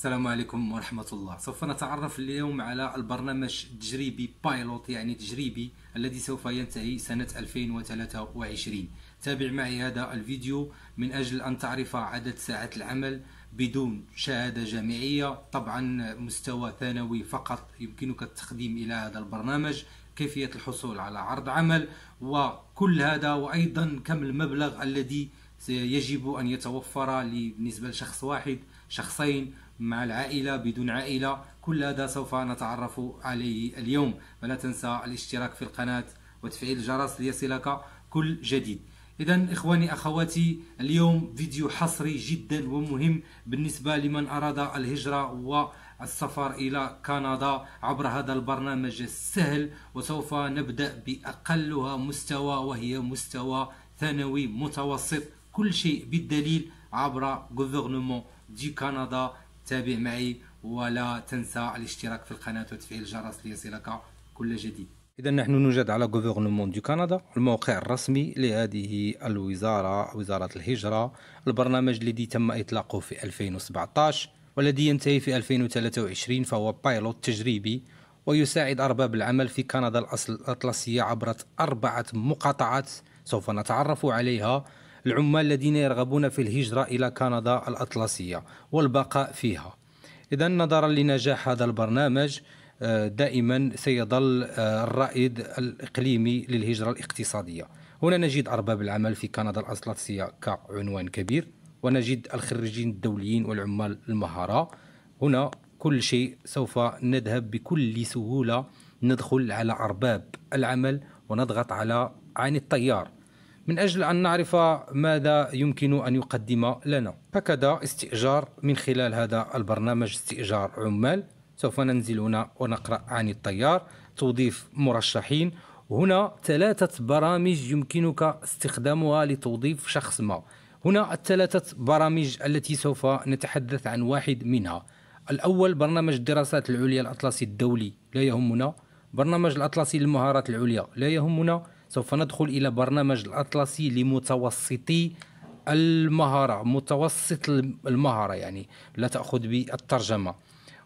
السلام عليكم ورحمة الله سوف نتعرف اليوم على البرنامج التجريبي بايلوت يعني تجريبي الذي سوف ينتهي سنة 2023 تابع معي هذا الفيديو من أجل أن تعرف عدد ساعات العمل بدون شهادة جامعية طبعا مستوى ثانوي فقط يمكنك التقديم إلى هذا البرنامج كيفية الحصول على عرض عمل وكل هذا وأيضا كم المبلغ الذي يجب أن يتوفر بالنسبة لشخص واحد شخصين مع العائلة بدون عائلة كل هذا سوف نتعرف عليه اليوم فلا تنسى الاشتراك في القناة وتفعيل الجرس ليصلك كل جديد إذا إخواني أخواتي اليوم فيديو حصري جدا ومهم بالنسبة لمن أراد الهجرة والسفر إلى كندا عبر هذا البرنامج السهل وسوف نبدأ بأقلها مستوى وهي مستوى ثانوي متوسط كل شيء بالدليل عبر غوفرنمون دي كندا تابع معي ولا تنسى الاشتراك في القناة وتفعيل الجرس ليصلك كل جديد إذا نحن نوجد على غوفرنمون دو كندا الموقع الرسمي لهذه الوزارة وزارة الهجرة البرنامج الذي تم إطلاقه في 2017 والذي ينتهي في 2023 فهو بايلوت تجريبي ويساعد أرباب العمل في كندا الأطلسية عبر أربعة مقاطعات سوف نتعرف عليها العمال الذين يرغبون في الهجرة إلى كندا الأطلسية والبقاء فيها إذا نظرا لنجاح هذا البرنامج آه، دائما سيظل آه، الرائد الإقليمي للهجرة الاقتصادية هنا نجد أرباب العمل في كندا الأطلسية كعنوان كبير ونجد الخريجين الدوليين والعمال المهارة هنا كل شيء سوف نذهب بكل سهولة ندخل على أرباب العمل ونضغط على عن التيار من أجل أن نعرف ماذا يمكن أن يقدم لنا هكذا استئجار من خلال هذا البرنامج استئجار عمال سوف ننزل هنا ونقرأ عن التيار توظيف مرشحين هنا ثلاثة برامج يمكنك استخدامها لتوظيف شخص ما هنا الثلاثة برامج التي سوف نتحدث عن واحد منها الأول برنامج الدراسات العليا الأطلسي الدولي لا يهمنا برنامج الأطلسي للمهارات العليا لا يهمنا سوف ندخل إلى برنامج الأطلسي لمتوسطي المهارة متوسط المهارة يعني لا تأخذ بالترجمة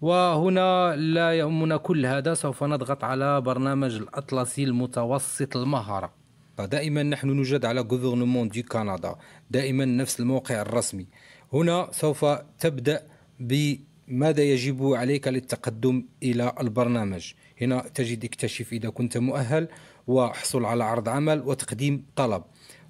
وهنا لا يهمنا كل هذا سوف نضغط على برنامج الأطلسي المتوسط المهارة دائما نحن نوجد على غوفرنمون دي كندا دائما نفس الموقع الرسمي هنا سوف تبدأ بماذا يجب عليك للتقدم إلى البرنامج هنا تجد اكتشف إذا كنت مؤهل وحصول على عرض عمل وتقديم طلب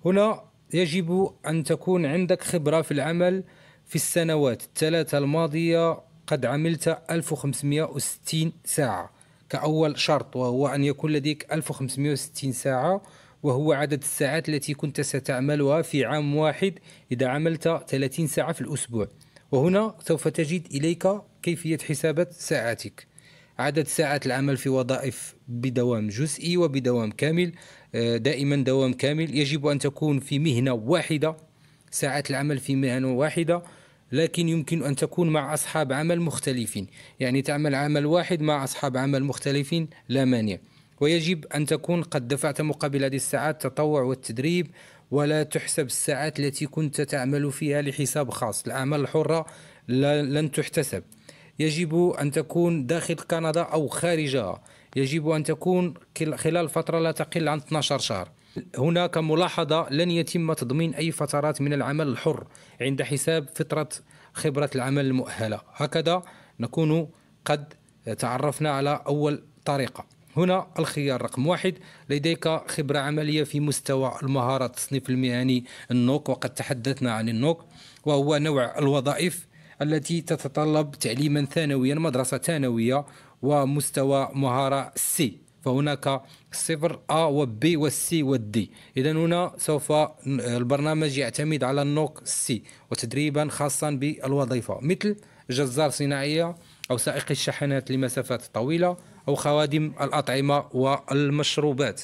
هنا يجب أن تكون عندك خبرة في العمل في السنوات الثلاثة الماضية قد عملت 1560 ساعة كأول شرط وهو أن يكون لديك 1560 ساعة وهو عدد الساعات التي كنت ستعملها في عام واحد إذا عملت 30 ساعة في الأسبوع وهنا سوف تجد إليك كيفية حسابة ساعاتك عدد ساعات العمل في وظائف بدوام جزئي وبدوام كامل آه، دائما دوام كامل يجب أن تكون في مهنة واحدة ساعات العمل في مهنة واحدة لكن يمكن أن تكون مع أصحاب عمل مختلفين يعني تعمل عمل واحد مع أصحاب عمل مختلفين لا مانع ويجب أن تكون قد دفعت مقابل هذه الساعات التطوع والتدريب ولا تحسب الساعات التي كنت تعمل فيها لحساب خاص الأعمال الحرة لن تحتسب يجب أن تكون داخل كندا أو خارجها يجب أن تكون خلال فترة لا تقل عن 12 شهر هناك ملاحظة لن يتم تضمين أي فترات من العمل الحر عند حساب فترة خبرة العمل المؤهلة هكذا نكون قد تعرفنا على أول طريقة هنا الخيار رقم واحد لديك خبرة عملية في مستوى المهارة التصنيف المهني النوك وقد تحدثنا عن النوك وهو نوع الوظائف التي تتطلب تعليما ثانويا مدرسة ثانوية ومستوى مهارة سي فهناك صفر أ وبي والسي والدي إذا هنا سوف البرنامج يعتمد على النوك سي وتدريبا خاصا بالوظيفة مثل جزار صناعية أو سائق الشاحنات لمسافات طويلة أو خوادم الأطعمة والمشروبات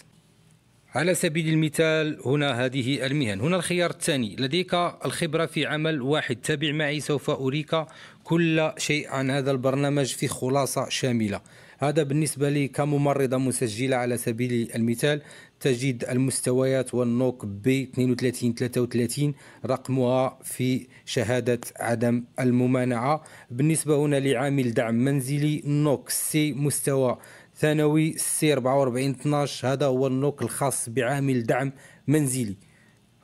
على سبيل المثال هنا هذه المهن هنا الخيار الثاني لديك الخبرة في عمل واحد تابع معي سوف أريك كل شيء عن هذا البرنامج في خلاصة شاملة هذا بالنسبة لي كممرضة مسجلة على سبيل المثال تجد المستويات والنوك ب 32 33 رقمها في شهادة عدم الممانعة بالنسبة هنا لعامل دعم منزلي نوك سي مستوى ثانوي سي 44 12 هذا هو النوك الخاص بعامل دعم منزلي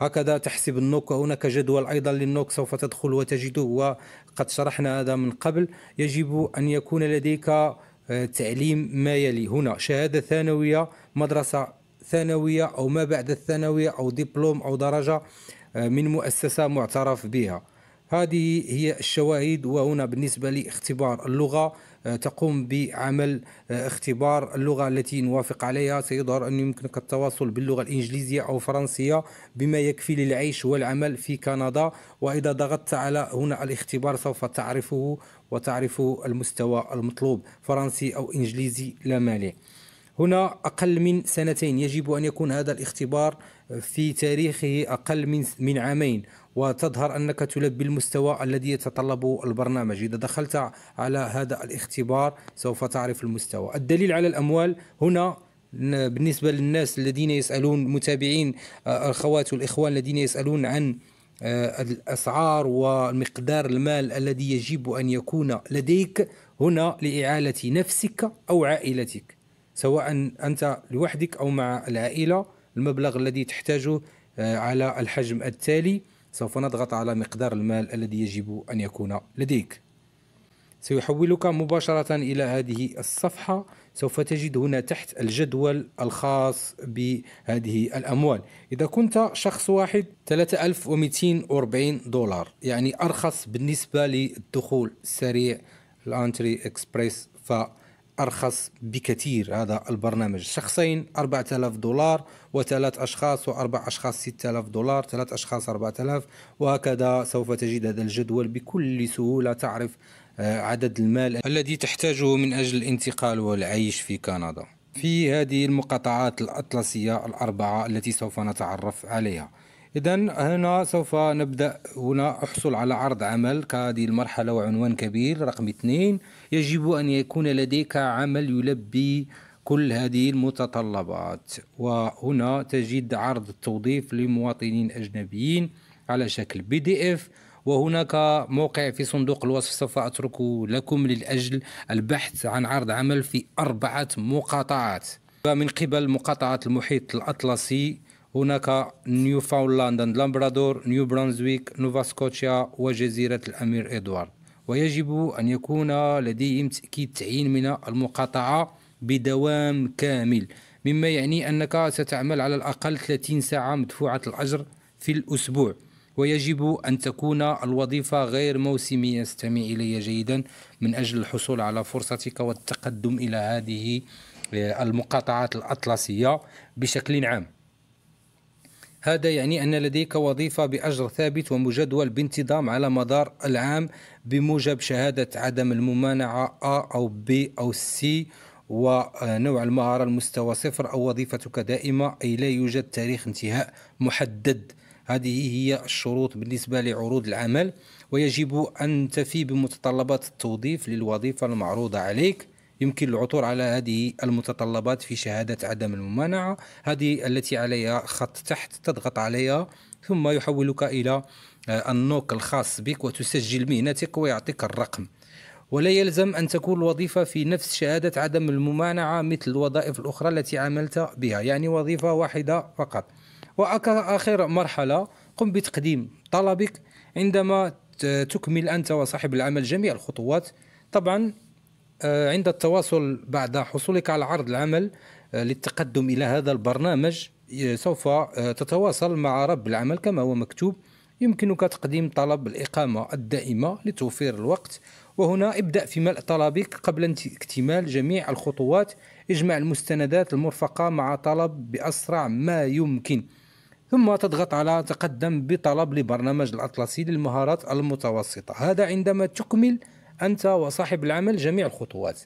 هكذا تحسب النوك وهناك جدول أيضا للنوك سوف تدخل وتجده وقد شرحنا هذا من قبل يجب أن يكون لديك آه، تعليم ما يلي هنا شهادة ثانوية مدرسة ثانوية أو ما بعد الثانوية أو دبلوم أو درجة آه، من مؤسسة معترف بها هذه هي الشواهد وهنا بالنسبة لاختبار اللغة آه، تقوم بعمل آه، اختبار اللغة التي نوافق عليها سيظهر أن يمكنك التواصل باللغة الإنجليزية أو الفرنسية بما يكفي للعيش والعمل في كندا وإذا ضغطت على هنا الاختبار سوف تعرفه وتعرف المستوى المطلوب فرنسي أو إنجليزي لا مالي هنا أقل من سنتين يجب أن يكون هذا الاختبار في تاريخه أقل من من عامين وتظهر أنك تلبي المستوى الذي يتطلبه البرنامج إذا دخلت على هذا الاختبار سوف تعرف المستوى الدليل على الأموال هنا بالنسبة للناس الذين يسألون متابعين آه، الأخوات والإخوان الذين يسألون عن آه، الأسعار ومقدار المال الذي يجب أن يكون لديك هنا لإعالة نفسك أو عائلتك سواء أنت لوحدك أو مع العائلة المبلغ الذي تحتاجه آه، على الحجم التالي سوف نضغط على مقدار المال الذي يجب أن يكون لديك سيحولك مباشرة إلى هذه الصفحة سوف تجد هنا تحت الجدول الخاص بهذه الأموال إذا كنت شخص واحد 3240 دولار يعني أرخص بالنسبة للدخول السريع الانتري اكسبريس ف أرخص بكثير هذا البرنامج شخصين 4000 دولار وثلاث أشخاص وأربع أشخاص 6000 دولار ثلاث أشخاص 4000 وهكذا سوف تجد هذا الجدول بكل سهولة تعرف آه، عدد المال الذي تحتاجه من أجل الانتقال والعيش في كندا في هذه المقاطعات الأطلسية الأربعة التي سوف نتعرف عليها إذا هنا سوف نبدأ هنا أحصل على عرض عمل كهذه المرحلة وعنوان كبير رقم اثنين يجب أن يكون لديك عمل يلبي كل هذه المتطلبات وهنا تجد عرض التوظيف لمواطنين أجنبيين على شكل بي دي اف وهناك موقع في صندوق الوصف سوف أتركه لكم للأجل البحث عن عرض عمل في أربعة مقاطعات من قبل مقاطعة المحيط الأطلسي هناك نيوفاونلاند لامبرادور نيو برانزويك نوفا سكوتشيا وجزيرة الأمير إدوارد ويجب أن يكون لديهم تأكيد تعيين من المقاطعة بدوام كامل مما يعني أنك ستعمل على الأقل 30 ساعة مدفوعة الأجر في الأسبوع ويجب أن تكون الوظيفة غير موسمية استمع إلي جيدا من أجل الحصول على فرصتك والتقدم إلى هذه آه، المقاطعات الأطلسية بشكل عام هذا يعني أن لديك وظيفة بأجر ثابت ومجدول بانتظام على مدار العام بموجب شهادة عدم الممانعة A أو B أو C ونوع المهارة المستوى صفر أو وظيفتك دائمة أي لا يوجد تاريخ انتهاء محدد هذه هي الشروط بالنسبة لعروض العمل ويجب أن تفي بمتطلبات التوظيف للوظيفة المعروضة عليك يمكن العثور على هذه المتطلبات في شهادة عدم الممانعة هذه التي عليها خط تحت تضغط عليها ثم يحولك إلى آه، النوك الخاص بك وتسجل مهنتك ويعطيك الرقم ولا يلزم أن تكون الوظيفة في نفس شهادة عدم الممانعة مثل الوظائف الأخرى التي عملت بها يعني وظيفة واحدة فقط وأخر مرحلة قم بتقديم طلبك عندما تكمل أنت وصاحب العمل جميع الخطوات طبعا آه، عند التواصل بعد حصولك على عرض العمل آه، للتقدم الى هذا البرنامج سوف آه، تتواصل مع رب العمل كما هو مكتوب يمكنك تقديم طلب الإقامة الدائمة لتوفير الوقت وهنا ابدأ في ملء طلبك قبل اكتمال جميع الخطوات اجمع المستندات المرفقة مع طلب بأسرع ما يمكن ثم تضغط على تقدم بطلب لبرنامج الأطلسي للمهارات المتوسطة هذا عندما تكمل أنت وصاحب العمل جميع الخطوات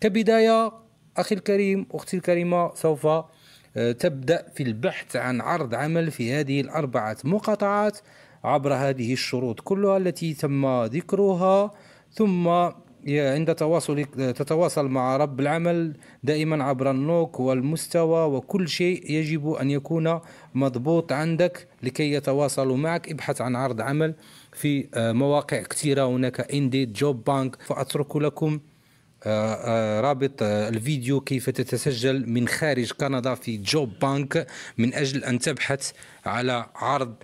كبداية أخي الكريم أختي الكريمة سوف آه، تبدأ في البحث عن عرض عمل في هذه الأربعة مقاطعات عبر هذه الشروط كلها التي تم ذكرها ثم عند تواصلك تتواصل مع رب العمل دائما عبر النوك والمستوى وكل شيء يجب أن يكون مضبوط عندك لكي يتواصلوا معك ابحث عن عرض عمل في آه، مواقع كثيره هناك انديد جوب بانك فاترك لكم آه، آه، رابط الفيديو كيف تتسجل من خارج كندا في جوب بانك من اجل ان تبحث على عرض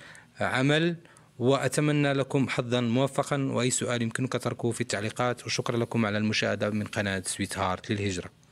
عمل واتمنى لكم حظا موفقا واي سؤال يمكنك تركه في التعليقات وشكرا لكم على المشاهده من قناه سويت هارت للهجره